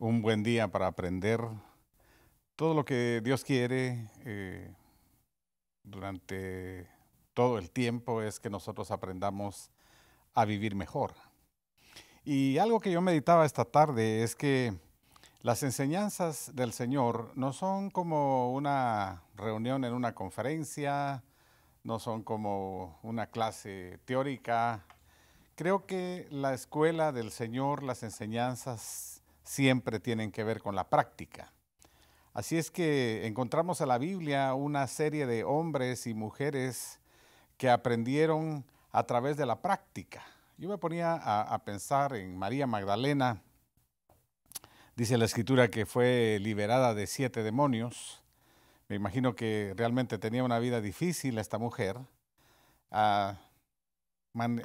un buen día para aprender todo lo que Dios quiere eh, durante todo el tiempo es que nosotros aprendamos a vivir mejor. Y algo que yo meditaba esta tarde es que las enseñanzas del Señor no son como una reunión en una conferencia, no son como una clase teórica. Creo que la escuela del Señor, las enseñanzas siempre tienen que ver con la práctica. Así es que encontramos en la Biblia una serie de hombres y mujeres que aprendieron a través de la práctica. Yo me ponía a, pensar en María Magdalena, dice la escritura que fue liberada de siete demonios. Me imagino que realmente tenía una vida difícil esta mujer. A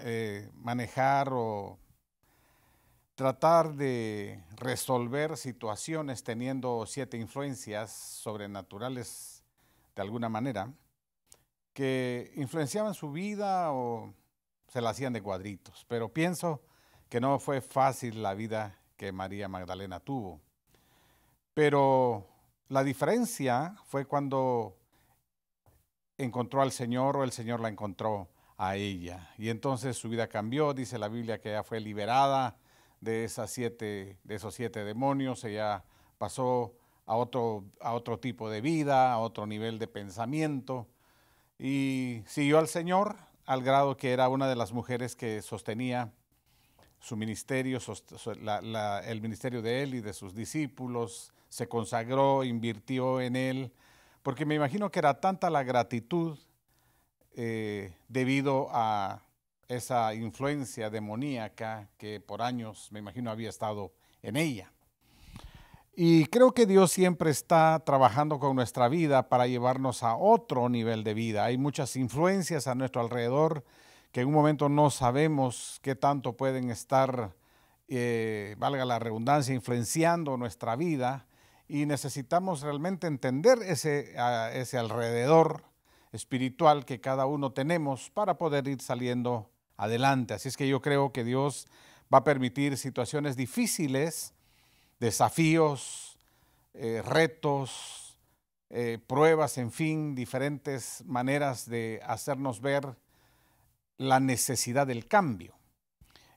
eh, manejar o tratar de resolver situaciones teniendo siete influencias sobrenaturales de alguna manera que influenciaban su vida o se la hacían de cuadritos. Pero pienso que no fue fácil la vida que María Magdalena tuvo. Pero la diferencia fue cuando encontró al Señor o el Señor la encontró a ella. Y entonces su vida cambió, dice la Biblia que ya fue liberada de, esas siete, de esos siete demonios, ella pasó a otro, a otro tipo de vida, a otro nivel de pensamiento, y siguió al Señor al grado que era una de las mujeres que sostenía su ministerio, el ministerio de él y de sus discípulos, se consagró, invirtió en él, porque me imagino que era tanta la gratitud eh, debido a esa influencia demoníaca que por años, me imagino, había estado en ella. Y creo que Dios siempre está trabajando con nuestra vida para llevarnos a otro nivel de vida. Hay muchas influencias a nuestro alrededor que en un momento no sabemos qué tanto pueden estar, eh, valga la redundancia, influenciando nuestra vida. Y necesitamos realmente entender ese, ese alrededor espiritual que cada uno tenemos para poder ir saliendo adelante. Así es que yo creo que Dios va a permitir situaciones difíciles, desafíos, eh, retos, eh, pruebas, en fin, diferentes maneras de hacernos ver la necesidad del cambio.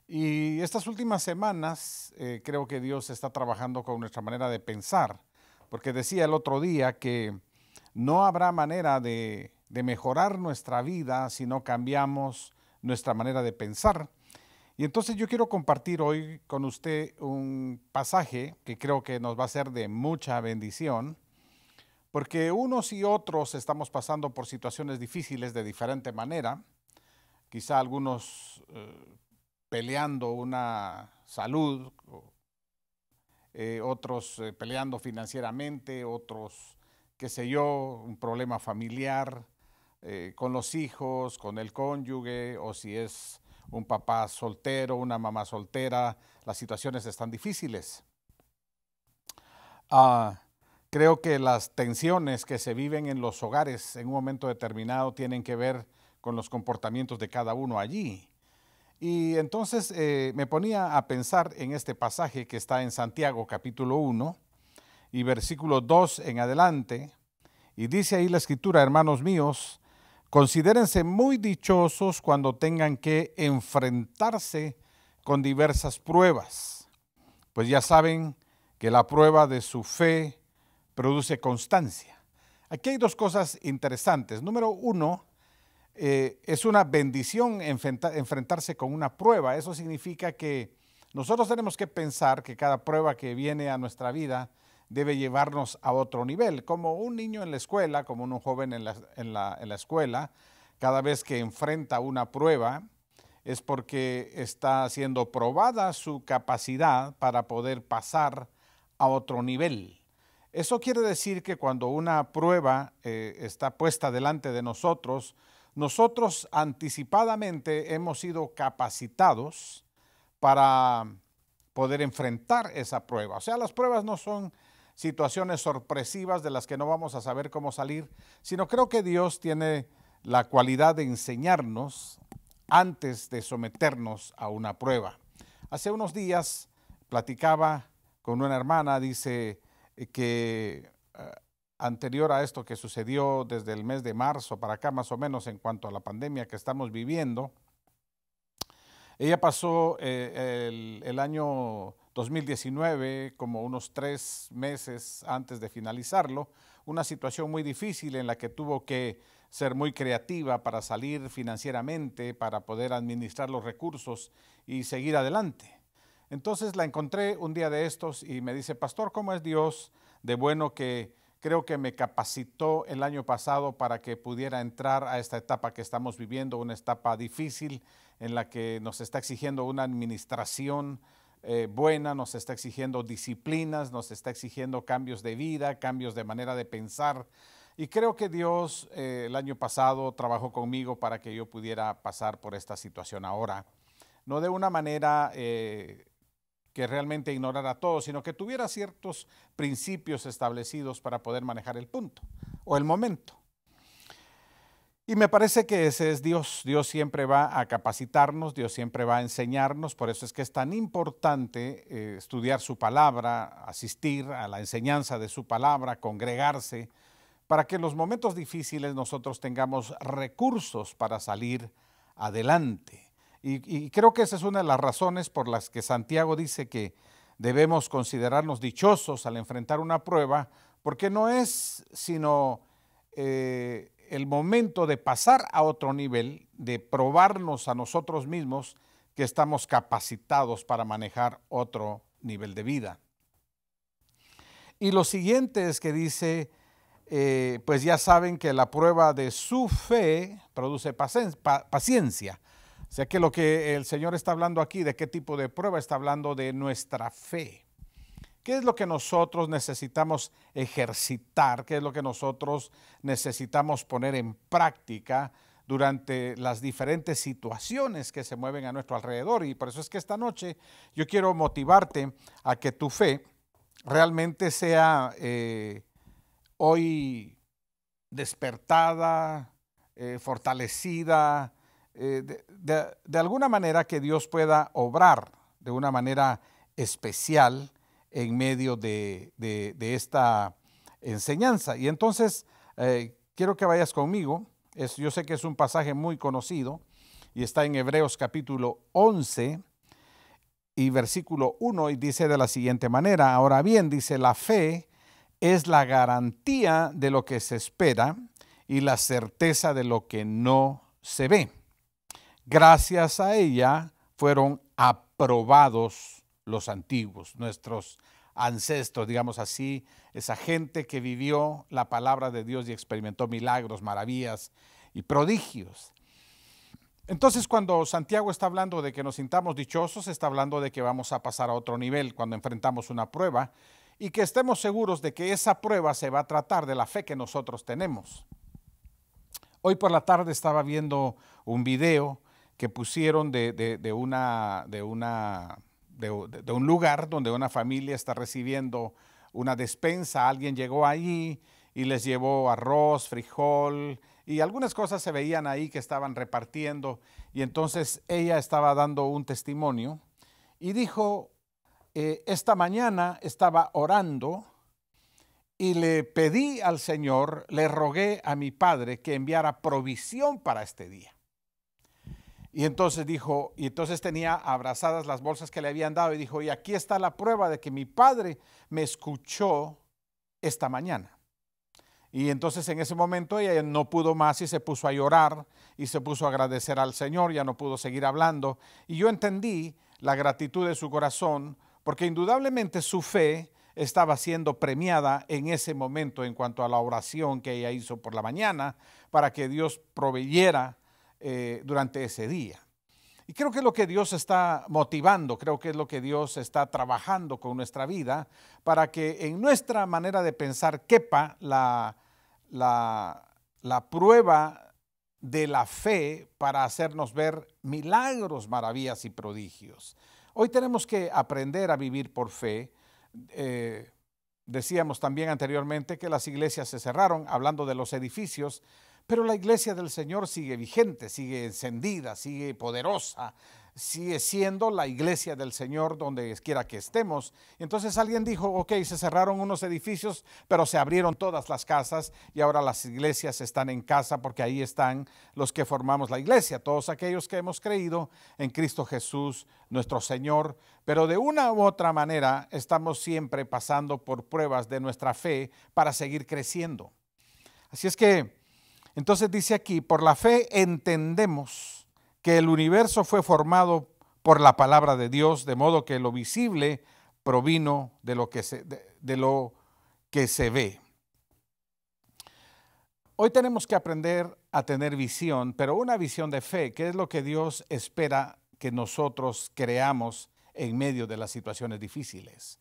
Y estas últimas semanas eh, creo que Dios está trabajando con nuestra manera de pensar, porque decía el otro día que no habrá manera de, de mejorar nuestra vida si no cambiamos nuestra manera de pensar. Y entonces yo quiero compartir hoy con usted un pasaje que creo que nos va a ser de mucha bendición, porque unos y otros estamos pasando por situaciones difíciles de diferente manera, quizá algunos eh, peleando una salud, eh, otros eh, peleando financieramente, otros, qué sé yo, un problema familiar, eh, con los hijos, con el cónyuge, o si es un papá soltero, una mamá soltera, las situaciones están difíciles. Ah, creo que las tensiones que se viven en los hogares en un momento determinado tienen que ver con los comportamientos de cada uno allí. Y entonces eh, me ponía a pensar en este pasaje que está en Santiago capítulo 1 y versículo 2 en adelante. Y dice ahí la escritura, hermanos míos, Considérense muy dichosos cuando tengan que enfrentarse con diversas pruebas, pues ya saben que la prueba de su fe produce constancia. Aquí hay dos cosas interesantes. Número uno, eh, es una bendición enfrentarse con una prueba. Eso significa que nosotros tenemos que pensar que cada prueba que viene a nuestra vida debe llevarnos a otro nivel. Como un niño en la escuela, como un joven en la, escuela, cada vez que enfrenta una prueba, es porque está siendo probada su capacidad para poder pasar a otro nivel. Eso quiere decir que cuando una prueba eh, está puesta delante de nosotros, nosotros anticipadamente hemos sido capacitados para poder enfrentar esa prueba. O sea, las pruebas no son situaciones sorpresivas de las que no vamos a saber cómo salir, sino creo que Dios tiene la cualidad de enseñarnos antes de someternos a una prueba. Hace unos días platicaba con una hermana, dice eh, que eh, anterior a esto que sucedió desde el mes de marzo para acá más o menos en cuanto a la pandemia que estamos viviendo, ella pasó eh, el, el año 2019, como unos tres meses antes de finalizarlo, una situación muy difícil en la que tuvo que ser muy creativa para salir financieramente, para poder administrar los recursos y seguir adelante. Entonces la encontré un día de estos y me dice, Pastor, ¿cómo es Dios de bueno que creo que me capacitó el año pasado para que pudiera entrar a esta etapa que estamos viviendo, una etapa difícil en la que nos está exigiendo una administración eh, buena, nos está exigiendo disciplinas, nos está exigiendo cambios de vida, cambios de manera de pensar. Y creo que Dios eh, el año pasado trabajó conmigo para que yo pudiera pasar por esta situación ahora. No de una manera eh, que realmente ignorara todo, sino que tuviera ciertos principios establecidos para poder manejar el punto o el momento. Y me parece que ese es Dios. Dios siempre va a capacitarnos, Dios siempre va a enseñarnos. Por eso es que es tan importante eh, estudiar su palabra, asistir a la enseñanza de su palabra, congregarse, para que en los momentos difíciles nosotros tengamos recursos para salir adelante. Y, creo que esa es una de las razones por las que Santiago dice que debemos considerarnos dichosos al enfrentar una prueba, porque no es sino... Eh, el momento de pasar a otro nivel, de probarnos a nosotros mismos que estamos capacitados para manejar otro nivel de vida. Y lo siguiente es que dice, eh, pues ya saben que la prueba de su fe produce paciencia. O sea que lo que el Señor está hablando aquí, de qué tipo de prueba, está hablando de nuestra fe. ¿Qué es lo que nosotros necesitamos ejercitar? ¿Qué es lo que nosotros necesitamos poner en práctica durante las diferentes situaciones que se mueven a nuestro alrededor? Y por eso es que esta noche yo quiero motivarte a que tu fe realmente sea eh, hoy despertada, eh, fortalecida, eh, de alguna manera que Dios pueda obrar de una manera especial en medio de, esta enseñanza. Y entonces, eh, quiero que vayas conmigo. Es, yo sé que es un pasaje muy conocido y está en Hebreos capítulo 11 y versículo 1 y dice de la siguiente manera, ahora bien, dice, la fe es la garantía de lo que se espera y la certeza de lo que no se ve. Gracias a ella fueron aprobados los antiguos, nuestros ancestros, digamos así, esa gente que vivió la palabra de Dios y experimentó milagros, maravillas y prodigios. Entonces cuando Santiago está hablando de que nos sintamos dichosos, está hablando de que vamos a pasar a otro nivel cuando enfrentamos una prueba y que estemos seguros de que esa prueba se va a tratar de la fe que nosotros tenemos. Hoy por la tarde estaba viendo un video que pusieron de, de una, de una de, un lugar donde una familia está recibiendo una despensa. Alguien llegó ahí y les llevó arroz, frijol y algunas cosas se veían ahí que estaban repartiendo. Y entonces ella estaba dando un testimonio y dijo, eh, esta mañana estaba orando y le pedí al Señor, le rogué a mi Padre que enviara provisión para este día. Y entonces dijo, y entonces tenía abrazadas las bolsas que le habían dado y dijo, y aquí está la prueba de que mi padre me escuchó esta mañana. Y entonces en ese momento ella no pudo más y se puso a llorar y se puso a agradecer al Señor, ya no pudo seguir hablando. Y yo entendí la gratitud de su corazón porque indudablemente su fe estaba siendo premiada en ese momento en cuanto a la oración que ella hizo por la mañana para que Dios proveyera eh, durante ese día. Y creo que es lo que Dios está motivando, creo que es lo que Dios está trabajando con nuestra vida para que en nuestra manera de pensar quepa la, la, la prueba de la fe para hacernos ver milagros, maravillas y prodigios. Hoy tenemos que aprender a vivir por fe. Eh, decíamos también anteriormente que las iglesias se cerraron, hablando de los edificios, pero la iglesia del Señor sigue vigente, sigue encendida, sigue poderosa, sigue siendo la iglesia del Señor donde quiera que estemos. Entonces alguien dijo, ok, se cerraron unos edificios, pero se abrieron todas las casas y ahora las iglesias están en casa porque ahí están los que formamos la iglesia, todos aquellos que hemos creído en Cristo Jesús, nuestro Señor. Pero de una u otra manera estamos siempre pasando por pruebas de nuestra fe para seguir creciendo. Así es que entonces dice aquí, por la fe entendemos que el universo fue formado por la palabra de Dios, de modo que lo visible provino de lo que se, ve. Hoy tenemos que aprender a tener visión, pero una visión de fe, que es lo que Dios espera que nosotros creamos en medio de las situaciones difíciles.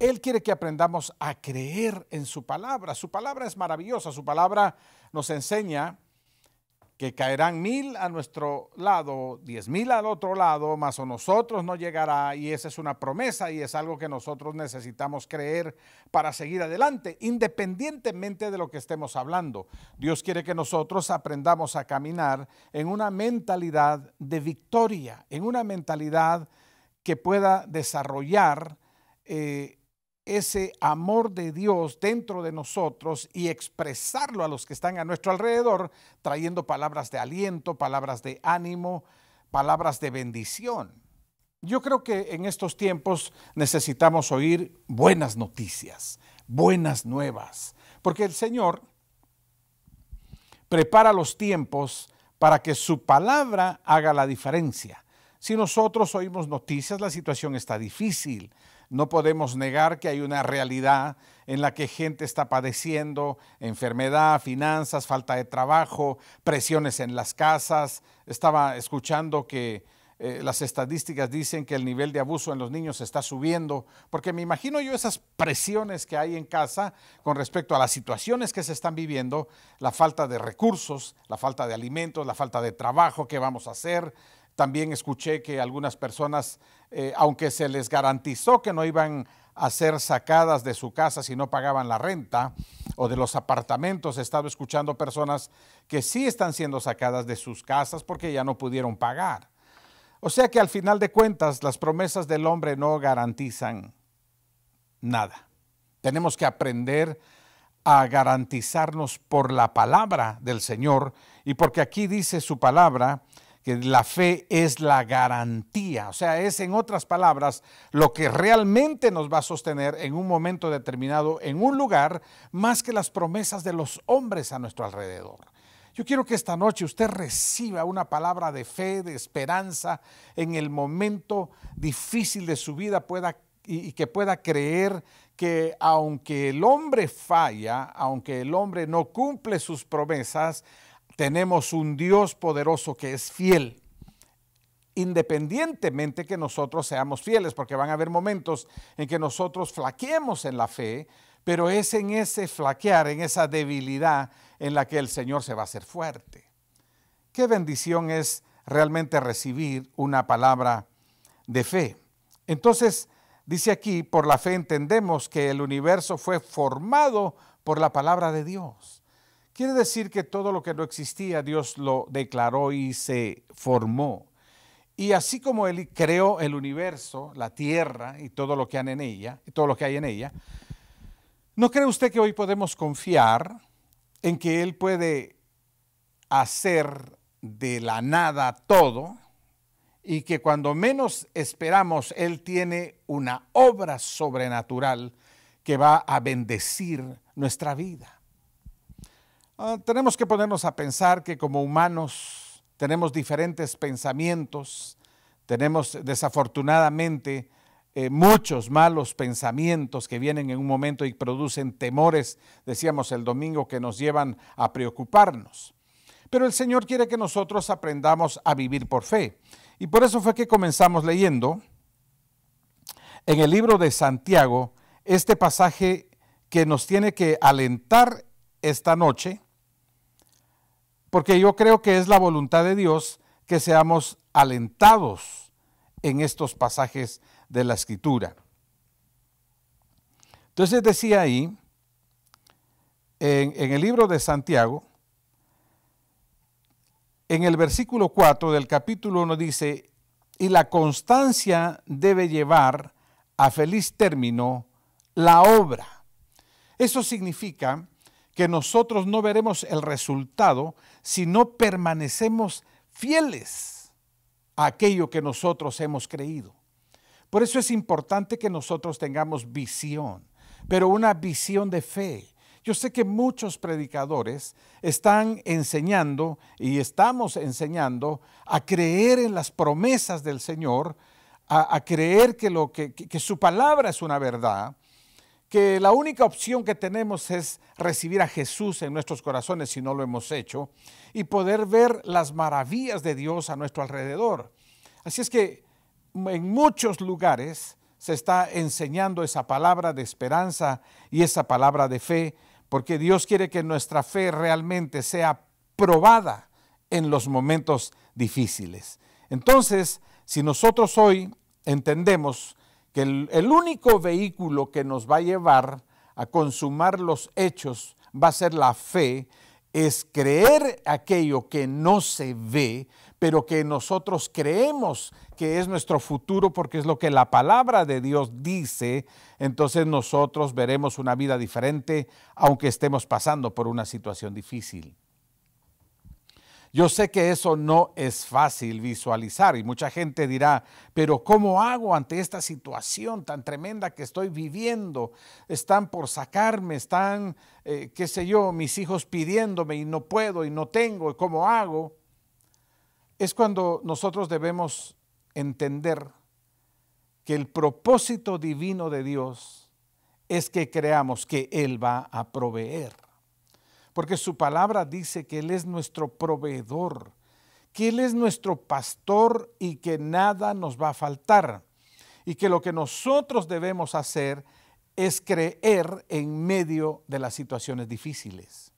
Él quiere que aprendamos a creer en su palabra. Su palabra es maravillosa. Su palabra nos enseña que caerán mil a nuestro lado, diez mil al otro lado, más o nosotros no llegará. Y esa es una promesa y es algo que nosotros necesitamos creer para seguir adelante, independientemente de lo que estemos hablando. Dios quiere que nosotros aprendamos a caminar en una mentalidad de victoria, en una mentalidad que pueda desarrollar. Eh, ese amor de Dios dentro de nosotros y expresarlo a los que están a nuestro alrededor, trayendo palabras de aliento, palabras de ánimo, palabras de bendición. Yo creo que en estos tiempos necesitamos oír buenas noticias, buenas nuevas, porque el Señor prepara los tiempos para que su palabra haga la diferencia. Si nosotros oímos noticias, la situación está difícil, no podemos negar que hay una realidad en la que gente está padeciendo enfermedad, finanzas, falta de trabajo, presiones en las casas. Estaba escuchando que eh, las estadísticas dicen que el nivel de abuso en los niños está subiendo, porque me imagino yo esas presiones que hay en casa con respecto a las situaciones que se están viviendo, la falta de recursos, la falta de alimentos, la falta de trabajo, qué vamos a hacer, también escuché que algunas personas, eh, aunque se les garantizó que no iban a ser sacadas de su casa si no pagaban la renta o de los apartamentos. He estado escuchando personas que sí están siendo sacadas de sus casas porque ya no pudieron pagar. O sea que al final de cuentas las promesas del hombre no garantizan nada. Tenemos que aprender a garantizarnos por la palabra del Señor y porque aquí dice su palabra que la fe es la garantía, o sea, es en otras palabras lo que realmente nos va a sostener en un momento determinado, en un lugar, más que las promesas de los hombres a nuestro alrededor. Yo quiero que esta noche usted reciba una palabra de fe, de esperanza, en el momento difícil de su vida pueda, y, y que pueda creer que aunque el hombre falla, aunque el hombre no cumple sus promesas, tenemos un Dios poderoso que es fiel, independientemente que nosotros seamos fieles, porque van a haber momentos en que nosotros flaqueemos en la fe, pero es en ese flaquear, en esa debilidad en la que el Señor se va a hacer fuerte. Qué bendición es realmente recibir una palabra de fe. Entonces, dice aquí, por la fe entendemos que el universo fue formado por la palabra de Dios. Quiere decir que todo lo que no existía, Dios lo declaró y se formó. Y así como Él creó el universo, la tierra y todo lo que hay en ella, todo lo que hay en ella, ¿no cree usted que hoy podemos confiar en que Él puede hacer de la nada todo y que cuando menos esperamos, Él tiene una obra sobrenatural que va a bendecir nuestra vida? Ah, tenemos que ponernos a pensar que como humanos tenemos diferentes pensamientos, tenemos desafortunadamente eh, muchos malos pensamientos que vienen en un momento y producen temores, decíamos el domingo, que nos llevan a preocuparnos. Pero el Señor quiere que nosotros aprendamos a vivir por fe. Y por eso fue que comenzamos leyendo en el libro de Santiago este pasaje que nos tiene que alentar esta noche porque yo creo que es la voluntad de Dios que seamos alentados en estos pasajes de la escritura. Entonces decía ahí, en, el libro de Santiago, en el versículo 4 del capítulo 1 dice, y la constancia debe llevar a feliz término la obra. Eso significa que nosotros no veremos el resultado si no permanecemos fieles a aquello que nosotros hemos creído. Por eso es importante que nosotros tengamos visión, pero una visión de fe. Yo sé que muchos predicadores están enseñando y estamos enseñando a creer en las promesas del Señor, a, creer que, lo que su palabra es una verdad, que la única opción que tenemos es recibir a Jesús en nuestros corazones si no lo hemos hecho y poder ver las maravillas de Dios a nuestro alrededor. Así es que en muchos lugares se está enseñando esa palabra de esperanza y esa palabra de fe, porque Dios quiere que nuestra fe realmente sea probada en los momentos difíciles. Entonces, si nosotros hoy entendemos que el, el único vehículo que nos va a llevar a consumar los hechos va a ser la fe, es creer aquello que no se ve, pero que nosotros creemos que es nuestro futuro porque es lo que la palabra de Dios dice, entonces nosotros veremos una vida diferente aunque estemos pasando por una situación difícil. Yo sé que eso no es fácil visualizar y mucha gente dirá, pero ¿cómo hago ante esta situación tan tremenda que estoy viviendo? Están por sacarme, están, eh, qué sé yo, mis hijos pidiéndome y no puedo y no tengo, ¿y cómo hago? Es cuando nosotros debemos entender que el propósito divino de Dios es que creamos que Él va a proveer porque su palabra dice que Él es nuestro proveedor, que Él es nuestro pastor y que nada nos va a faltar. Y que lo que nosotros debemos hacer es creer en medio de las situaciones difíciles.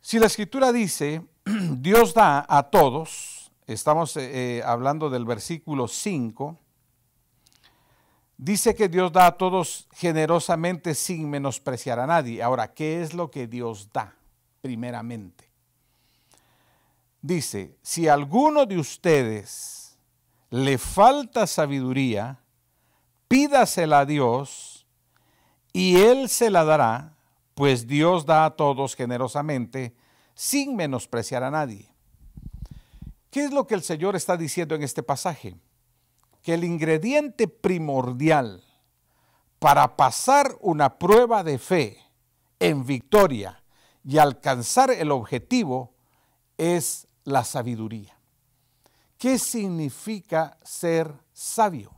Si la escritura dice, Dios da a todos, estamos eh, hablando del versículo 5, Dice que Dios da a todos generosamente sin menospreciar a nadie. Ahora, ¿qué es lo que Dios da primeramente? Dice, si a alguno de ustedes le falta sabiduría, pídasela a Dios y Él se la dará, pues Dios da a todos generosamente sin menospreciar a nadie. ¿Qué es lo que el Señor está diciendo en este pasaje? que el ingrediente primordial para pasar una prueba de fe en victoria y alcanzar el objetivo es la sabiduría. ¿Qué significa ser sabio?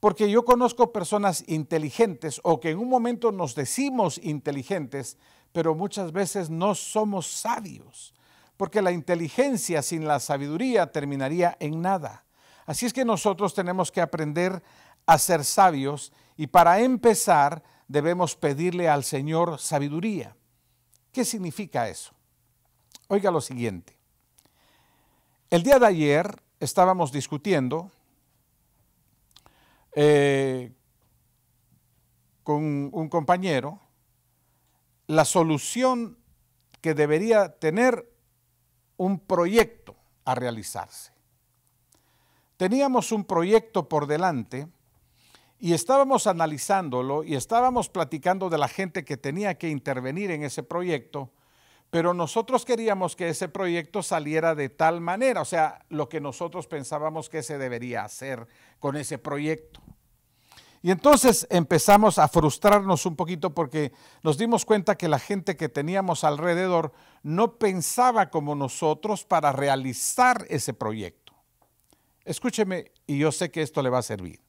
Porque yo conozco personas inteligentes o que en un momento nos decimos inteligentes, pero muchas veces no somos sabios, porque la inteligencia sin la sabiduría terminaría en nada. Así es que nosotros tenemos que aprender a ser sabios y para empezar debemos pedirle al Señor sabiduría. ¿Qué significa eso? Oiga lo siguiente. El día de ayer estábamos discutiendo eh, con un compañero la solución que debería tener un proyecto a realizarse teníamos un proyecto por delante y estábamos analizándolo y estábamos platicando de la gente que tenía que intervenir en ese proyecto, pero nosotros queríamos que ese proyecto saliera de tal manera, o sea, lo que nosotros pensábamos que se debería hacer con ese proyecto. Y entonces empezamos a frustrarnos un poquito porque nos dimos cuenta que la gente que teníamos alrededor no pensaba como nosotros para realizar ese proyecto. Escúcheme y yo sé que esto le va a servir.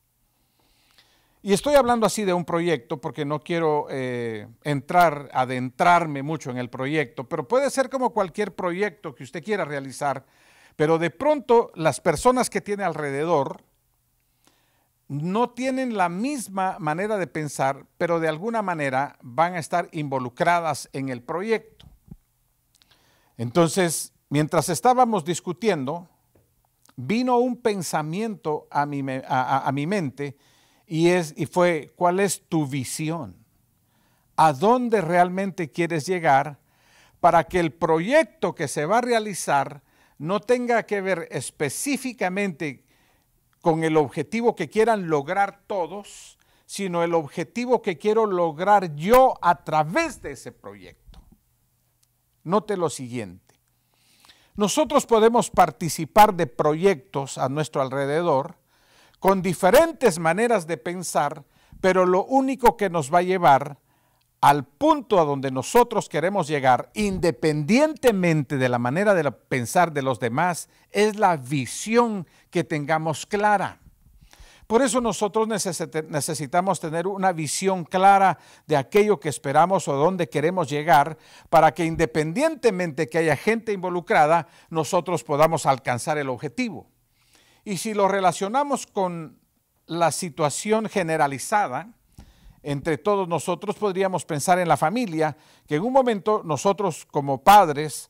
Y estoy hablando así de un proyecto porque no quiero eh, entrar, adentrarme mucho en el proyecto, pero puede ser como cualquier proyecto que usted quiera realizar, pero de pronto las personas que tiene alrededor no tienen la misma manera de pensar, pero de alguna manera van a estar involucradas en el proyecto. Entonces, mientras estábamos discutiendo, vino un pensamiento a mi, mi mente y, es, y fue, ¿cuál es tu visión? ¿A dónde realmente quieres llegar para que el proyecto que se va a realizar no tenga que ver específicamente con el objetivo que quieran lograr todos, sino el objetivo que quiero lograr yo a través de ese proyecto? Note lo siguiente. Nosotros podemos participar de proyectos a nuestro alrededor con diferentes maneras de pensar, pero lo único que nos va a llevar al punto a donde nosotros queremos llegar, independientemente de la manera de pensar de los demás, es la visión que tengamos clara. Por eso nosotros necesitamos tener una visión clara de aquello que esperamos o dónde queremos llegar para que independientemente que haya gente involucrada, nosotros podamos alcanzar el objetivo. Y si lo relacionamos con la situación generalizada, entre todos nosotros podríamos pensar en la familia, que en un momento nosotros como padres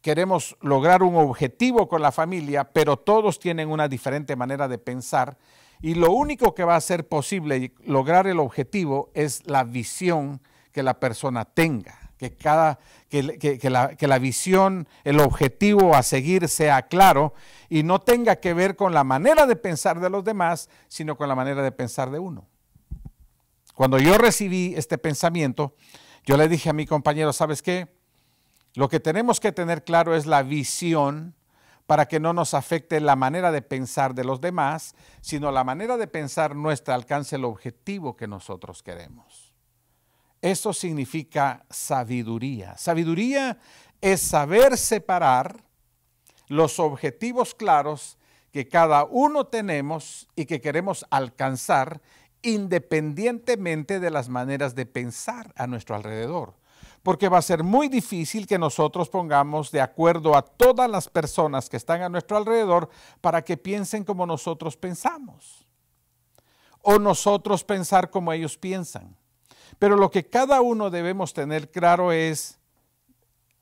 queremos lograr un objetivo con la familia, pero todos tienen una diferente manera de pensar y lo único que va a ser posible lograr el objetivo es la visión que la persona tenga, que, cada, que, la, que la visión, el objetivo a seguir sea claro y no tenga que ver con la manera de pensar de los demás, sino con la manera de pensar de uno. Cuando yo recibí este pensamiento, yo le dije a mi compañero, ¿sabes qué? Lo que tenemos que tener claro es la visión para que no nos afecte la manera de pensar de los demás, sino la manera de pensar nuestra alcance el objetivo que nosotros queremos. Eso significa sabiduría. Sabiduría es saber separar los objetivos claros que cada uno tenemos y que queremos alcanzar independientemente de las maneras de pensar a nuestro alrededor porque va a ser muy difícil que nosotros pongamos de acuerdo a todas las personas que están a nuestro alrededor para que piensen como nosotros pensamos o nosotros pensar como ellos piensan. Pero lo que cada uno debemos tener claro es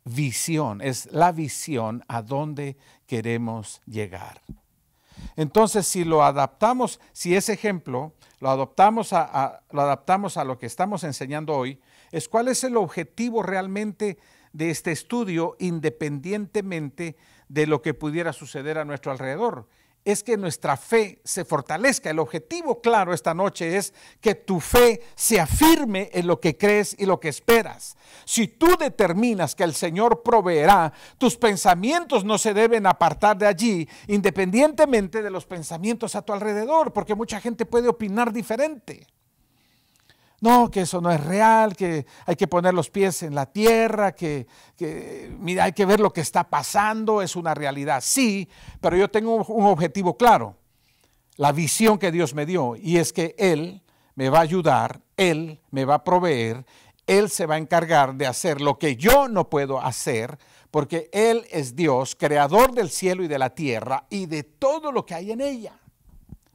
visión, es la visión a dónde queremos llegar. Entonces, si lo adaptamos, si ese ejemplo lo, lo adaptamos a lo que estamos enseñando hoy, es cuál es el objetivo realmente de este estudio independientemente de lo que pudiera suceder a nuestro alrededor. Es que nuestra fe se fortalezca. El objetivo claro esta noche es que tu fe se afirme en lo que crees y lo que esperas. Si tú determinas que el Señor proveerá, tus pensamientos no se deben apartar de allí, independientemente de los pensamientos a tu alrededor, porque mucha gente puede opinar diferente. No, que eso no es real, que hay que poner los pies en la tierra, que, mira, hay que ver lo que está pasando, es una realidad, sí, pero yo tengo un objetivo claro, la visión que Dios me dio, y es que Él me va a ayudar, Él me va a proveer, Él se va a encargar de hacer lo que yo no puedo hacer, porque Él es Dios, creador del cielo y de la tierra y de todo lo que hay en ella.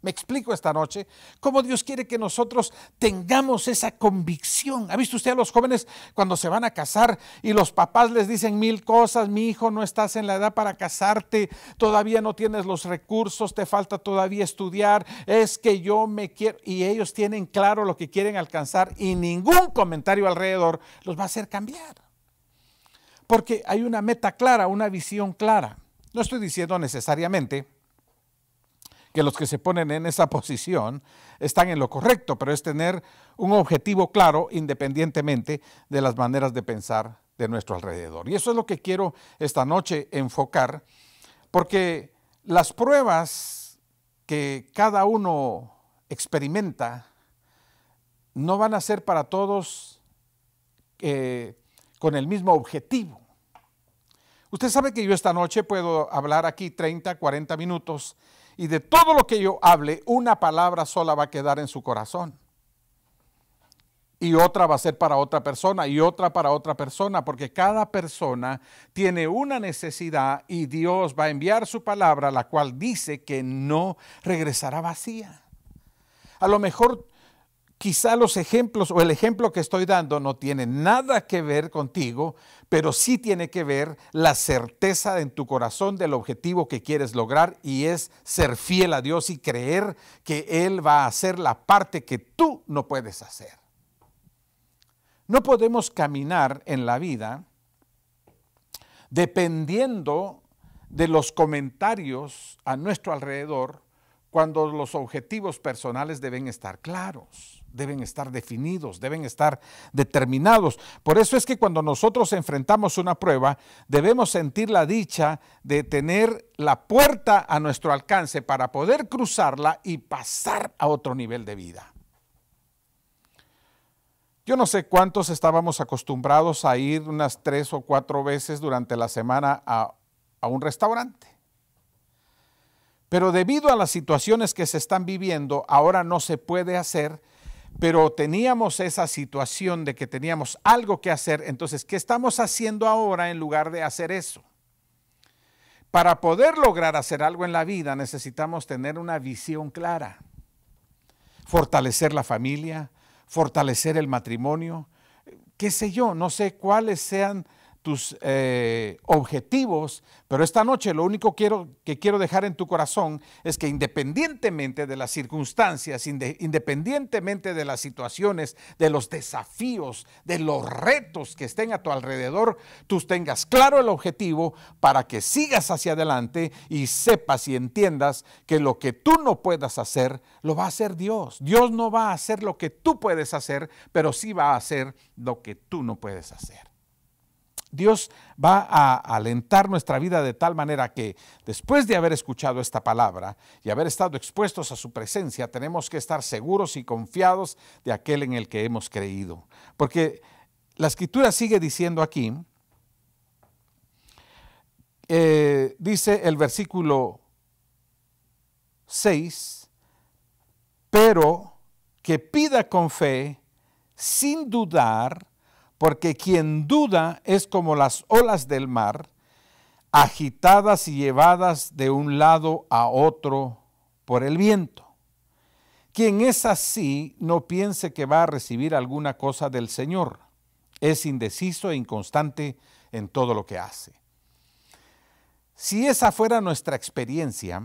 Me explico esta noche cómo Dios quiere que nosotros tengamos esa convicción. ¿Ha visto usted a los jóvenes cuando se van a casar y los papás les dicen mil cosas? Mi hijo, no estás en la edad para casarte, todavía no tienes los recursos, te falta todavía estudiar, es que yo me quiero. Y ellos tienen claro lo que quieren alcanzar y ningún comentario alrededor los va a hacer cambiar. Porque hay una meta clara, una visión clara. No estoy diciendo necesariamente que los que se ponen en esa posición están en lo correcto, pero es tener un objetivo claro independientemente de las maneras de pensar de nuestro alrededor. Y eso es lo que quiero esta noche enfocar, porque las pruebas que cada uno experimenta no van a ser para todos eh, con el mismo objetivo. Usted sabe que yo esta noche puedo hablar aquí 30, 40 minutos y de todo lo que yo hable, una palabra sola va a quedar en su corazón. Y otra va a ser para otra persona y otra para otra persona, porque cada persona tiene una necesidad y Dios va a enviar su palabra, la cual dice que no regresará vacía. A lo mejor Quizá los ejemplos o el ejemplo que estoy dando no tiene nada que ver contigo, pero sí tiene que ver la certeza en tu corazón del objetivo que quieres lograr y es ser fiel a Dios y creer que Él va a hacer la parte que tú no puedes hacer. No podemos caminar en la vida dependiendo de los comentarios a nuestro alrededor cuando los objetivos personales deben estar claros deben estar definidos, deben estar determinados. Por eso es que cuando nosotros enfrentamos una prueba, debemos sentir la dicha de tener la puerta a nuestro alcance para poder cruzarla y pasar a otro nivel de vida. Yo no sé cuántos estábamos acostumbrados a ir unas tres o cuatro veces durante la semana a, un restaurante. Pero debido a las situaciones que se están viviendo, ahora no se puede hacer pero teníamos esa situación de que teníamos algo que hacer, entonces, ¿qué estamos haciendo ahora en lugar de hacer eso? Para poder lograr hacer algo en la vida necesitamos tener una visión clara, fortalecer la familia, fortalecer el matrimonio, qué sé yo, no sé cuáles sean tus eh, objetivos, pero esta noche lo único que quiero dejar en tu corazón es que independientemente de las circunstancias, independientemente de las situaciones, de los desafíos, de los retos que estén a tu alrededor, tú tengas claro el objetivo para que sigas hacia adelante y sepas y entiendas que lo que tú no puedas hacer, lo va a hacer Dios. Dios no va a hacer lo que tú puedes hacer, pero sí va a hacer lo que tú no puedes hacer. Dios va a alentar nuestra vida de tal manera que después de haber escuchado esta palabra y haber estado expuestos a su presencia, tenemos que estar seguros y confiados de aquel en el que hemos creído. Porque la escritura sigue diciendo aquí, eh, dice el versículo 6, pero que pida con fe, sin dudar, porque quien duda es como las olas del mar, agitadas y llevadas de un lado a otro por el viento. Quien es así no piense que va a recibir alguna cosa del Señor. Es indeciso e inconstante en todo lo que hace. Si esa fuera nuestra experiencia,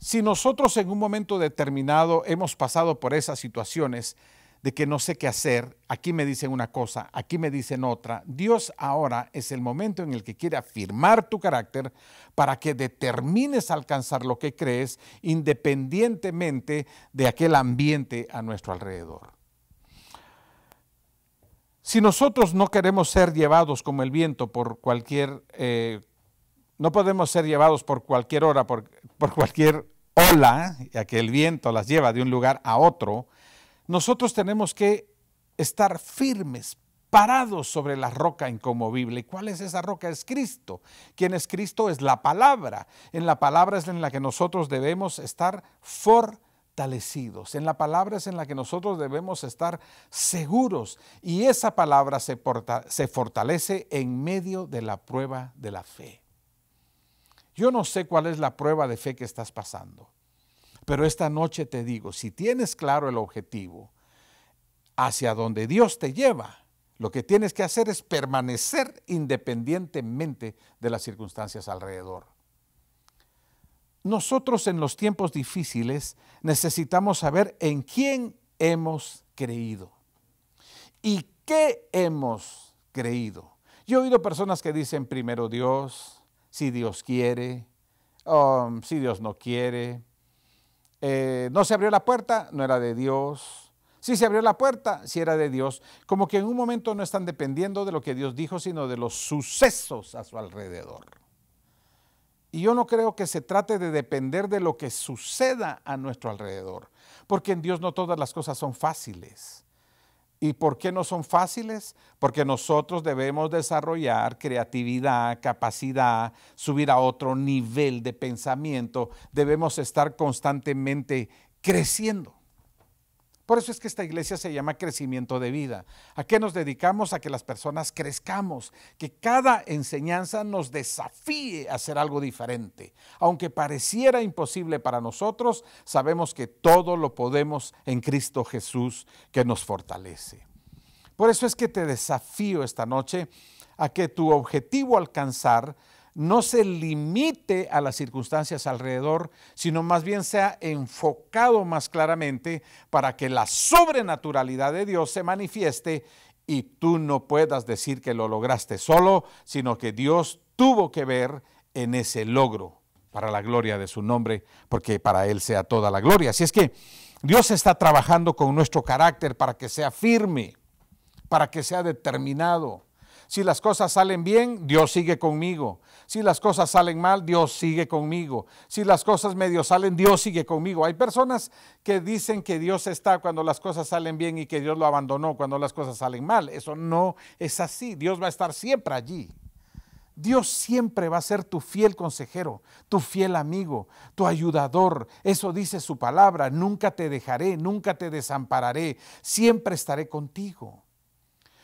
si nosotros en un momento determinado hemos pasado por esas situaciones, de que no sé qué hacer, aquí me dicen una cosa, aquí me dicen otra. Dios ahora es el momento en el que quiere afirmar tu carácter para que determines alcanzar lo que crees independientemente de aquel ambiente a nuestro alrededor. Si nosotros no queremos ser llevados como el viento por cualquier, eh, no podemos ser llevados por cualquier hora, por, por cualquier ola, ya que el viento las lleva de un lugar a otro, nosotros tenemos que estar firmes, parados sobre la roca inconmovible. cuál es esa roca? Es Cristo. ¿Quién es Cristo? Es la palabra. En la palabra es en la que nosotros debemos estar fortalecidos. En la palabra es en la que nosotros debemos estar seguros. Y esa palabra se fortalece en medio de la prueba de la fe. Yo no sé cuál es la prueba de fe que estás pasando. Pero esta noche te digo, si tienes claro el objetivo, hacia donde Dios te lleva, lo que tienes que hacer es permanecer independientemente de las circunstancias alrededor. Nosotros en los tiempos difíciles necesitamos saber en quién hemos creído y qué hemos creído. Yo he oído personas que dicen primero Dios, si Dios quiere, o um, si Dios no quiere, eh, no se abrió la puerta, no era de Dios. Si se abrió la puerta, si era de Dios. Como que en un momento no están dependiendo de lo que Dios dijo, sino de los sucesos a su alrededor. Y yo no creo que se trate de depender de lo que suceda a nuestro alrededor, porque en Dios no todas las cosas son fáciles. ¿Y por qué no son fáciles? Porque nosotros debemos desarrollar creatividad, capacidad, subir a otro nivel de pensamiento. Debemos estar constantemente creciendo. Por eso es que esta iglesia se llama crecimiento de vida. ¿A qué nos dedicamos? A que las personas crezcamos, que cada enseñanza nos desafíe a hacer algo diferente. Aunque pareciera imposible para nosotros, sabemos que todo lo podemos en Cristo Jesús que nos fortalece. Por eso es que te desafío esta noche a que tu objetivo alcanzar no se limite a las circunstancias alrededor, sino más bien sea enfocado más claramente para que la sobrenaturalidad de Dios se manifieste y tú no puedas decir que lo lograste solo, sino que Dios tuvo que ver en ese logro para la gloria de su nombre, porque para Él sea toda la gloria. Así es que Dios está trabajando con nuestro carácter para que sea firme, para que sea determinado si las cosas salen bien, Dios sigue conmigo. Si las cosas salen mal, Dios sigue conmigo. Si las cosas medio salen, Dios sigue conmigo. Hay personas que dicen que Dios está cuando las cosas salen bien y que Dios lo abandonó cuando las cosas salen mal. Eso no es así. Dios va a estar siempre allí. Dios siempre va a ser tu fiel consejero, tu fiel amigo, tu ayudador. Eso dice su palabra. Nunca te dejaré, nunca te desampararé. Siempre estaré contigo.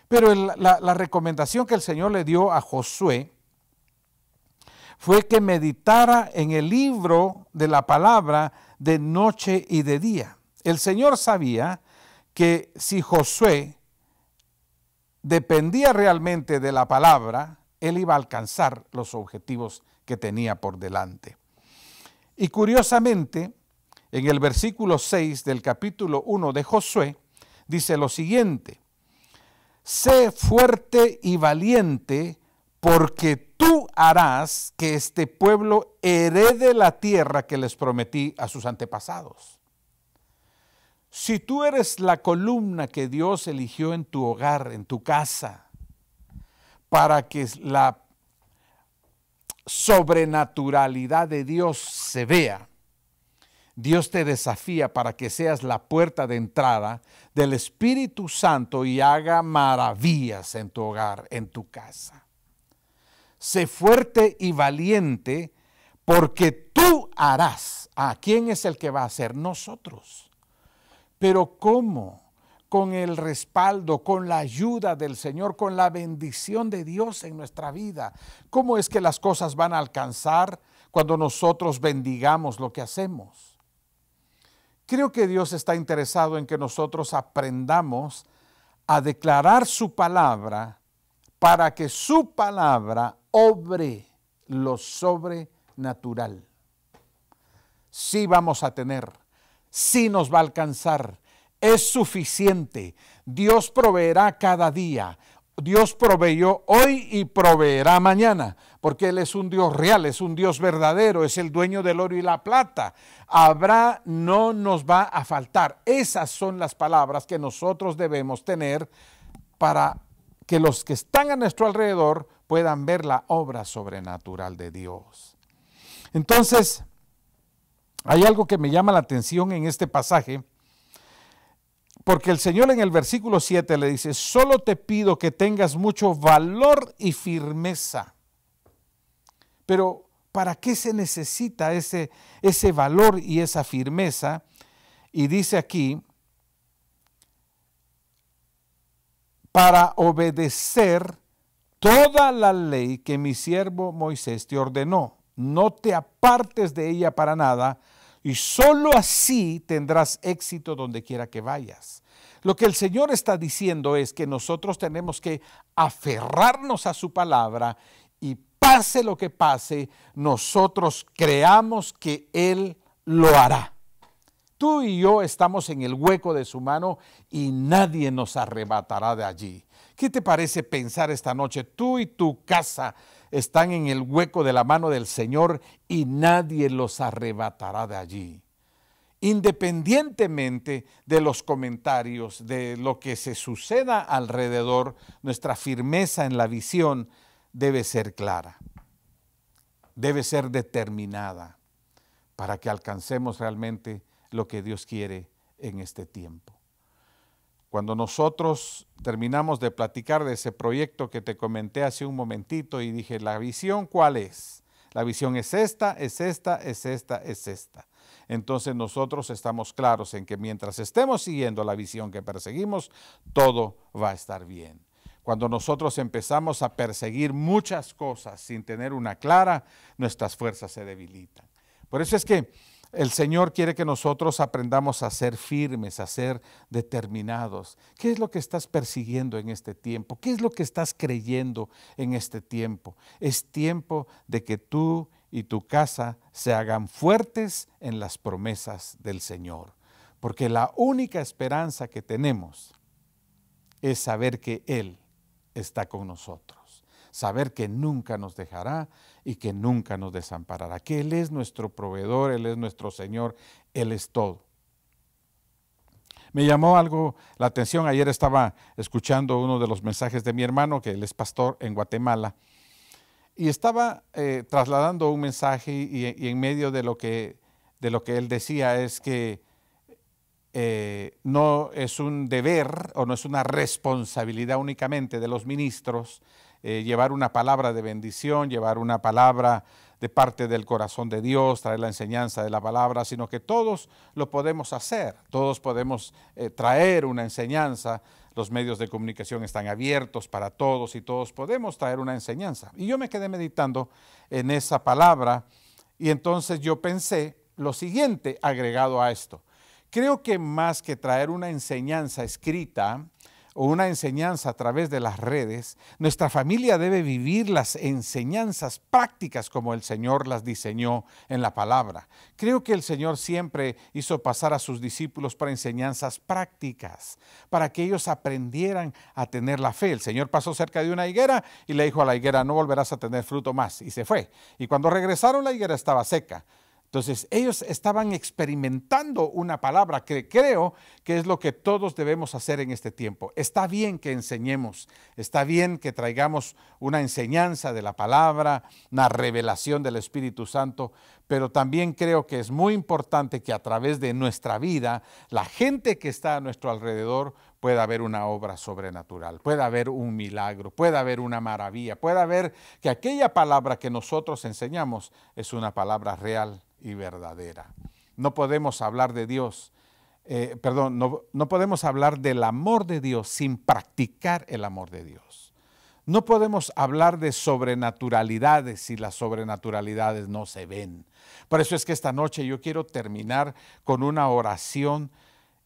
Pero la, la recomendación que el Señor le dio a Josué fue que meditara en el libro de la palabra de noche y de día. El Señor sabía que si Josué dependía realmente de la palabra, él iba a alcanzar los objetivos que tenía por delante. Y curiosamente, en el versículo 6 del capítulo 1 de Josué, dice lo siguiente, sé fuerte y valiente, porque tú harás que este pueblo herede la tierra que les prometí a sus antepasados. Si tú eres la columna que Dios eligió en tu hogar, en tu casa, para que la sobrenaturalidad de Dios se vea, Dios te desafía para que seas la puerta de entrada del Espíritu Santo y haga maravillas en tu hogar, en tu casa. Sé fuerte y valiente porque tú harás. ¿A ah, quién es el que va a hacer? Nosotros. Pero ¿cómo? Con el respaldo, con la ayuda del Señor, con la bendición de Dios en nuestra vida. ¿Cómo es que las cosas van a alcanzar cuando nosotros bendigamos lo que hacemos? Creo que Dios está interesado en que nosotros aprendamos a declarar su palabra para que su palabra obre lo sobrenatural. Sí vamos a tener, sí nos va a alcanzar, es suficiente. Dios proveerá cada día. Dios proveyó hoy y proveerá mañana, porque Él es un Dios real, es un Dios verdadero, es el dueño del oro y la plata. Habrá, no nos va a faltar. Esas son las palabras que nosotros debemos tener para que los que están a nuestro alrededor puedan ver la obra sobrenatural de Dios. Entonces, hay algo que me llama la atención en este pasaje porque el Señor en el versículo 7 le dice, solo te pido que tengas mucho valor y firmeza. Pero ¿para qué se necesita ese, ese valor y esa firmeza? Y dice aquí, para obedecer toda la ley que mi siervo Moisés te ordenó. No te apartes de ella para nada, y sólo así tendrás éxito donde quiera que vayas. Lo que el Señor está diciendo es que nosotros tenemos que aferrarnos a su palabra y pase lo que pase, nosotros creamos que Él lo hará. Tú y yo estamos en el hueco de su mano y nadie nos arrebatará de allí. ¿Qué te parece pensar esta noche? Tú y tu casa están en el hueco de la mano del Señor y nadie los arrebatará de allí. Independientemente de los comentarios, de lo que se suceda alrededor, nuestra firmeza en la visión debe ser clara, debe ser determinada para que alcancemos realmente lo que Dios quiere en este tiempo. Cuando nosotros terminamos de platicar de ese proyecto que te comenté hace un momentito y dije, ¿la visión cuál es? La visión es esta, es esta, es esta, es esta. Entonces nosotros estamos claros en que mientras estemos siguiendo la visión que perseguimos, todo va a estar bien. Cuando nosotros empezamos a perseguir muchas cosas sin tener una clara, nuestras fuerzas se debilitan. Por eso es que el Señor quiere que nosotros aprendamos a ser firmes, a ser determinados. ¿Qué es lo que estás persiguiendo en este tiempo? ¿Qué es lo que estás creyendo en este tiempo? Es tiempo de que tú y tu casa se hagan fuertes en las promesas del Señor. Porque la única esperanza que tenemos es saber que Él está con nosotros saber que nunca nos dejará y que nunca nos desamparará, que Él es nuestro proveedor, Él es nuestro Señor, Él es todo. Me llamó algo la atención, ayer estaba escuchando uno de los mensajes de mi hermano, que él es pastor en Guatemala, y estaba eh, trasladando un mensaje y, en medio de lo, que, de lo que él decía es que eh, no es un deber o no es una responsabilidad únicamente de los ministros, eh, llevar una palabra de bendición, llevar una palabra de parte del corazón de Dios, traer la enseñanza de la palabra, sino que todos lo podemos hacer, todos podemos eh, traer una enseñanza, los medios de comunicación están abiertos para todos y todos podemos traer una enseñanza. Y yo me quedé meditando en esa palabra y entonces yo pensé lo siguiente agregado a esto. Creo que más que traer una enseñanza escrita, o una enseñanza a través de las redes, nuestra familia debe vivir las enseñanzas prácticas como el Señor las diseñó en la palabra. Creo que el Señor siempre hizo pasar a sus discípulos para enseñanzas prácticas, para que ellos aprendieran a tener la fe. El Señor pasó cerca de una higuera y le dijo a la higuera, no volverás a tener fruto más, y se fue. Y cuando regresaron la higuera estaba seca. Entonces, ellos estaban experimentando una palabra que creo que es lo que todos debemos hacer en este tiempo. Está bien que enseñemos, está bien que traigamos una enseñanza de la palabra, una revelación del Espíritu Santo, pero también creo que es muy importante que a través de nuestra vida, la gente que está a nuestro alrededor pueda haber una obra sobrenatural, pueda haber un milagro, pueda haber una maravilla, pueda ver que aquella palabra que nosotros enseñamos es una palabra real y verdadera. No podemos hablar de Dios, eh, perdón, no, no podemos hablar del amor de Dios sin practicar el amor de Dios. No podemos hablar de sobrenaturalidades si las sobrenaturalidades no se ven. Por eso es que esta noche yo quiero terminar con una oración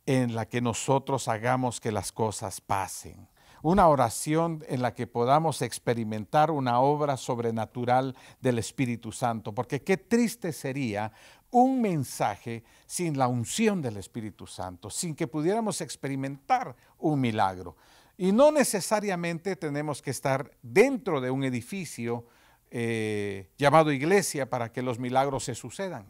en la que nosotros hagamos que las cosas pasen una oración en la que podamos experimentar una obra sobrenatural del Espíritu Santo, porque qué triste sería un mensaje sin la unción del Espíritu Santo, sin que pudiéramos experimentar un milagro. Y no necesariamente tenemos que estar dentro de un edificio eh, llamado iglesia para que los milagros se sucedan.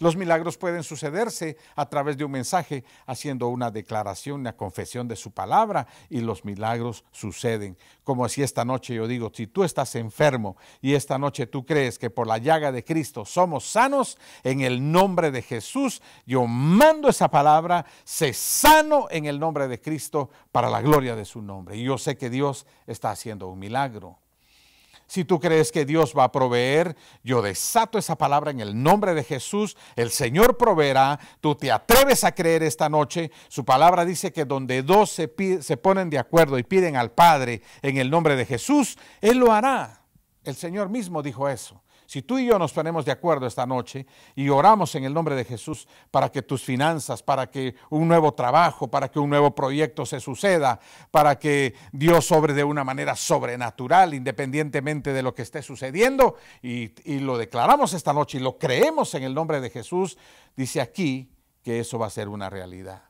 Los milagros pueden sucederse a través de un mensaje, haciendo una declaración, una confesión de su palabra, y los milagros suceden. Como si esta noche yo digo, si tú estás enfermo y esta noche tú crees que por la llaga de Cristo somos sanos, en el nombre de Jesús, yo mando esa palabra, sé sano en el nombre de Cristo para la gloria de su nombre. Y yo sé que Dios está haciendo un milagro. Si tú crees que Dios va a proveer, yo desato esa palabra en el nombre de Jesús. El Señor proveerá. Tú te atreves a creer esta noche. Su palabra dice que donde dos se, se ponen de acuerdo y piden al Padre en el nombre de Jesús, Él lo hará. El Señor mismo dijo eso. Si tú y yo nos ponemos de acuerdo esta noche y oramos en el nombre de Jesús para que tus finanzas, para que un nuevo trabajo, para que un nuevo proyecto se suceda, para que Dios obre de una manera sobrenatural, independientemente de lo que esté sucediendo, y, y lo declaramos esta noche y lo creemos en el nombre de Jesús, dice aquí que eso va a ser una realidad.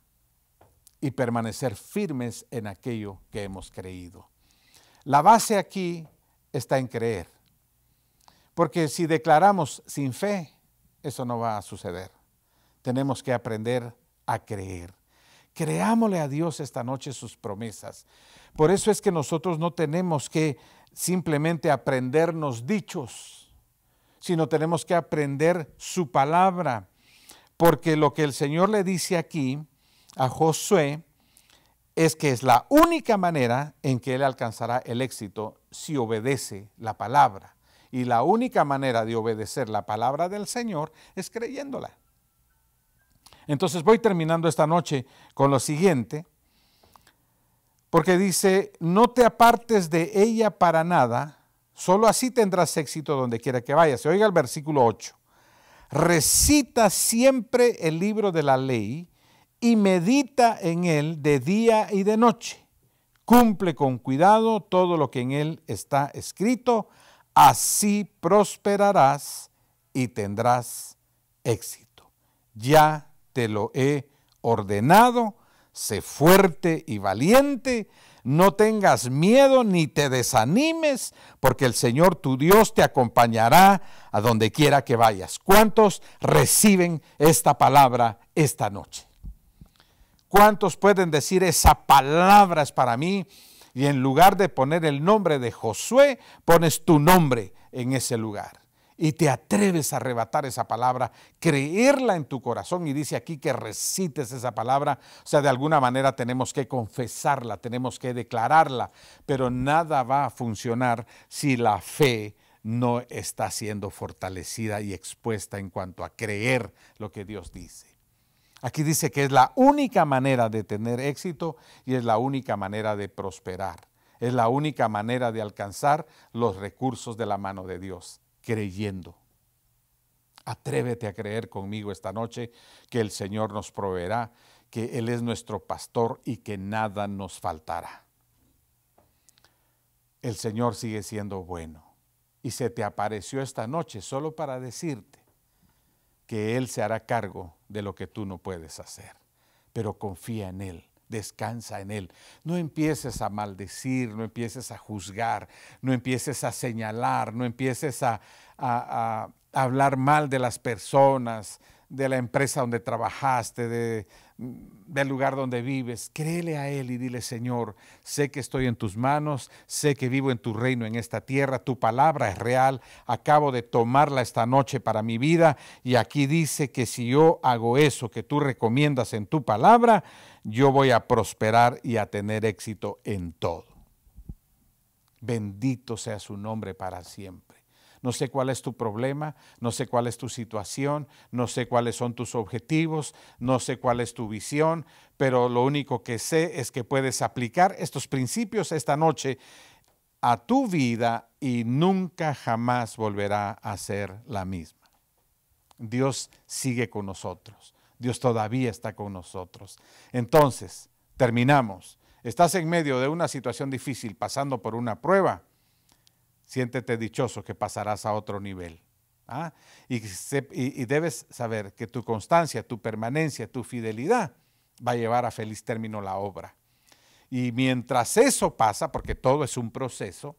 Y permanecer firmes en aquello que hemos creído. La base aquí está en creer. Porque si declaramos sin fe, eso no va a suceder. Tenemos que aprender a creer. Creámosle a Dios esta noche sus promesas. Por eso es que nosotros no tenemos que simplemente aprendernos dichos, sino tenemos que aprender su palabra. Porque lo que el Señor le dice aquí a Josué es que es la única manera en que él alcanzará el éxito si obedece la palabra. Y la única manera de obedecer la palabra del Señor es creyéndola. Entonces voy terminando esta noche con lo siguiente, porque dice, no te apartes de ella para nada, solo así tendrás éxito donde quiera que vayas. Oiga el versículo 8. Recita siempre el libro de la ley y medita en él de día y de noche. Cumple con cuidado todo lo que en él está escrito así prosperarás y tendrás éxito. Ya te lo he ordenado, sé fuerte y valiente, no tengas miedo ni te desanimes, porque el Señor tu Dios te acompañará a donde quiera que vayas. ¿Cuántos reciben esta palabra esta noche? ¿Cuántos pueden decir esa palabra es para mí? y en lugar de poner el nombre de Josué, pones tu nombre en ese lugar. Y te atreves a arrebatar esa palabra, creerla en tu corazón. Y dice aquí que recites esa palabra. O sea, de alguna manera tenemos que confesarla, tenemos que declararla. Pero nada va a funcionar si la fe no está siendo fortalecida y expuesta en cuanto a creer lo que Dios dice. Aquí dice que es la única manera de tener éxito y es la única manera de prosperar. Es la única manera de alcanzar los recursos de la mano de Dios, creyendo. Atrévete a creer conmigo esta noche que el Señor nos proveerá, que Él es nuestro pastor y que nada nos faltará. El Señor sigue siendo bueno y se te apareció esta noche solo para decirte que Él se hará cargo de lo que tú no puedes hacer. Pero confía en Él, descansa en Él. No empieces a maldecir, no empieces a juzgar, no empieces a señalar, no empieces a, a hablar mal de las personas, de la empresa donde trabajaste, de, del lugar donde vives. Créele a Él y dile, Señor, sé que estoy en tus manos, sé que vivo en tu reino, en esta tierra, tu palabra es real, acabo de tomarla esta noche para mi vida y aquí dice que si yo hago eso que tú recomiendas en tu palabra, yo voy a prosperar y a tener éxito en todo. Bendito sea su nombre para siempre no sé cuál es tu problema, no sé cuál es tu situación, no sé cuáles son tus objetivos, no sé cuál es tu visión, pero lo único que sé es que puedes aplicar estos principios esta noche a tu vida y nunca jamás volverá a ser la misma. Dios sigue con nosotros. Dios todavía está con nosotros. Entonces, terminamos. Estás en medio de una situación difícil, pasando por una prueba siéntete dichoso que pasarás a otro nivel. ¿ah? Y, y, debes saber que tu constancia, tu permanencia, tu fidelidad va a llevar a feliz término la obra. Y mientras eso pasa, porque todo es un proceso,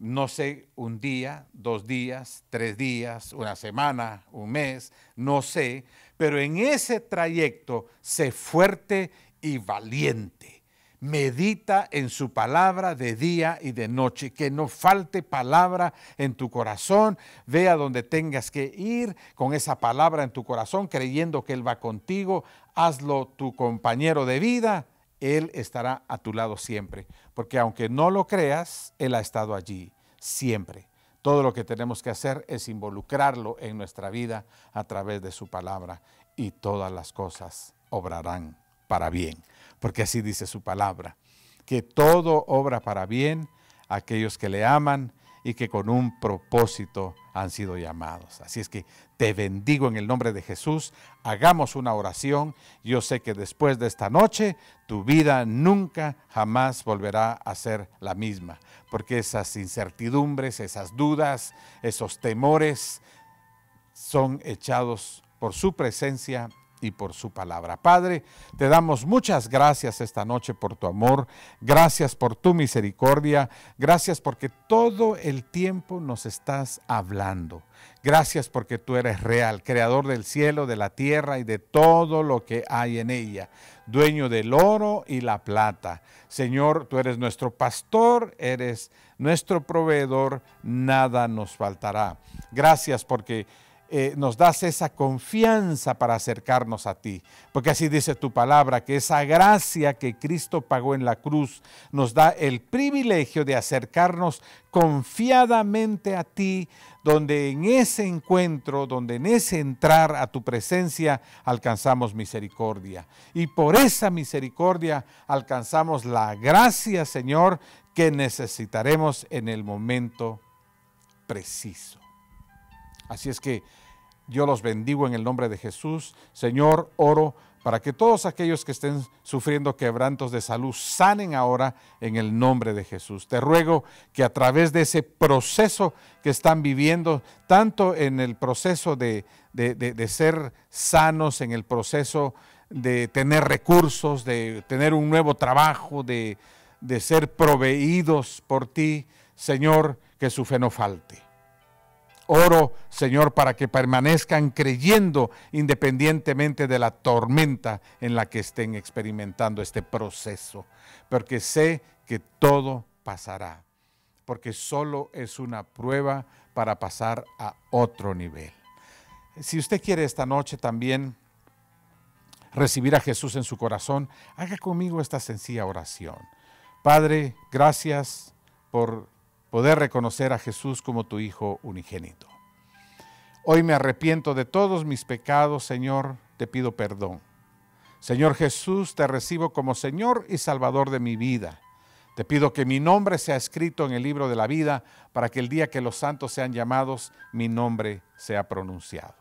no sé, un día, dos días, tres días, una semana, un mes, no sé, pero en ese trayecto sé fuerte y valiente Medita en su palabra de día y de noche, que no falte palabra en tu corazón. Ve a donde tengas que ir con esa palabra en tu corazón, creyendo que Él va contigo. Hazlo tu compañero de vida. Él estará a tu lado siempre, porque aunque no lo creas, Él ha estado allí siempre. Todo lo que tenemos que hacer es involucrarlo en nuestra vida a través de su palabra y todas las cosas obrarán para bien porque así dice su palabra, que todo obra para bien a aquellos que le aman y que con un propósito han sido llamados. Así es que te bendigo en el nombre de Jesús, hagamos una oración. Yo sé que después de esta noche tu vida nunca jamás volverá a ser la misma, porque esas incertidumbres, esas dudas, esos temores son echados por su presencia y por su palabra. Padre, te damos muchas gracias esta noche por tu amor, gracias por tu misericordia, gracias porque todo el tiempo nos estás hablando. Gracias porque tú eres real, creador del cielo, de la tierra y de todo lo que hay en ella, dueño del oro y la plata. Señor, tú eres nuestro pastor, eres nuestro proveedor, nada nos faltará. Gracias porque eh, nos das esa confianza para acercarnos a ti. Porque así dice tu palabra, que esa gracia que Cristo pagó en la cruz nos da el privilegio de acercarnos confiadamente a ti, donde en ese encuentro, donde en ese entrar a tu presencia, alcanzamos misericordia. Y por esa misericordia alcanzamos la gracia, Señor, que necesitaremos en el momento preciso. Así es que yo los bendigo en el nombre de Jesús. Señor, oro para que todos aquellos que estén sufriendo quebrantos de salud sanen ahora en el nombre de Jesús. Te ruego que a través de ese proceso que están viviendo, tanto en el proceso de, de, ser sanos, en el proceso de tener recursos, de tener un nuevo trabajo, de, de ser proveídos por ti, Señor, que su fe no falte. Oro, Señor, para que permanezcan creyendo independientemente de la tormenta en la que estén experimentando este proceso, porque sé que todo pasará, porque solo es una prueba para pasar a otro nivel. Si usted quiere esta noche también recibir a Jesús en su corazón, haga conmigo esta sencilla oración. Padre, gracias por poder reconocer a Jesús como tu Hijo unigénito. Hoy me arrepiento de todos mis pecados, Señor, te pido perdón. Señor Jesús, te recibo como Señor y Salvador de mi vida. Te pido que mi nombre sea escrito en el libro de la vida para que el día que los santos sean llamados, mi nombre sea pronunciado.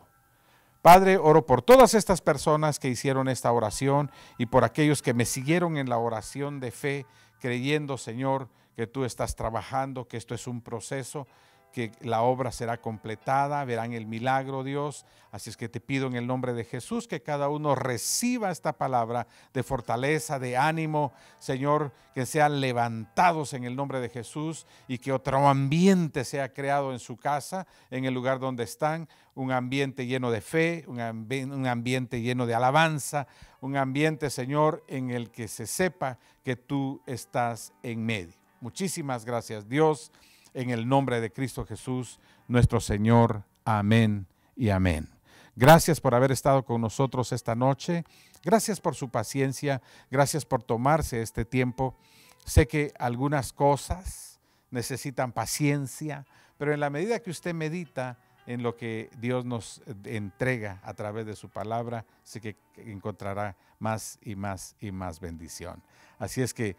Padre, oro por todas estas personas que hicieron esta oración y por aquellos que me siguieron en la oración de fe, creyendo, Señor, que tú estás trabajando, que esto es un proceso, que la obra será completada, verán el milagro Dios. Así es que te pido en el nombre de Jesús que cada uno reciba esta palabra de fortaleza, de ánimo, Señor, que sean levantados en el nombre de Jesús y que otro ambiente sea creado en su casa, en el lugar donde están, un ambiente lleno de fe, un, ambiente lleno de alabanza, un ambiente, Señor, en el que se sepa que tú estás en medio. Muchísimas gracias Dios, en el nombre de Cristo Jesús, nuestro Señor. Amén y amén. Gracias por haber estado con nosotros esta noche. Gracias por su paciencia. Gracias por tomarse este tiempo. Sé que algunas cosas necesitan paciencia, pero en la medida que usted medita en lo que Dios nos eh, entrega a través de su palabra, sé que encontrará más y más y más bendición. Así es que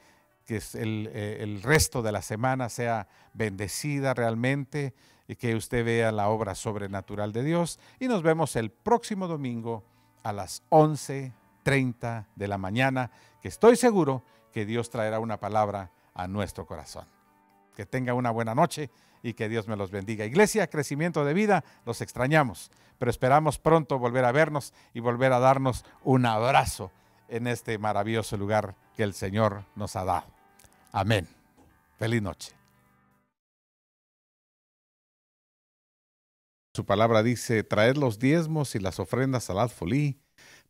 que el, eh, el, resto de la semana sea bendecida realmente y que usted vea la obra sobrenatural de Dios. Y nos vemos el próximo domingo a las 11.30 de la mañana, que estoy seguro que Dios traerá una palabra a nuestro corazón. Que tenga una buena noche y que Dios me los bendiga. Iglesia, crecimiento de vida, los extrañamos, pero esperamos pronto volver a vernos y volver a darnos un abrazo en este maravilloso lugar que el Señor nos ha dado. Amén. Feliz noche. Su palabra dice, traed los diezmos y las ofrendas al alfolí.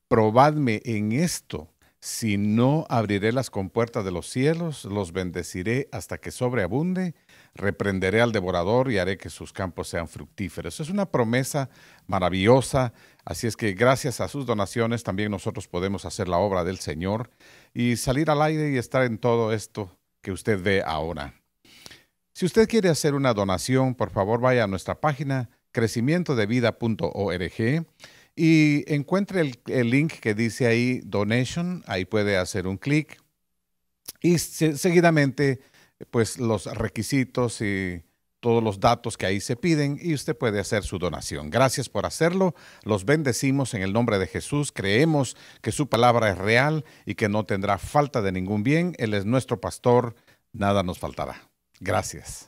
probadme en esto, si no abriré las compuertas de los cielos, los bendeciré hasta que sobreabunde, reprenderé al devorador y haré que sus campos sean fructíferos. Es una promesa maravillosa, así es que gracias a sus donaciones también nosotros podemos hacer la obra del Señor y salir al aire y estar en todo esto que usted ve ahora. Si usted quiere hacer una donación, por favor vaya a nuestra página crecimientodevida.org y encuentre el, link que dice ahí donation, ahí puede hacer un clic y seguidamente pues los requisitos y todos los datos que ahí se piden y usted puede hacer su donación. Gracias por hacerlo. Los bendecimos en el nombre de Jesús. Creemos que su palabra es real y que no tendrá falta de ningún bien. Él es nuestro pastor. Nada nos faltará. Gracias.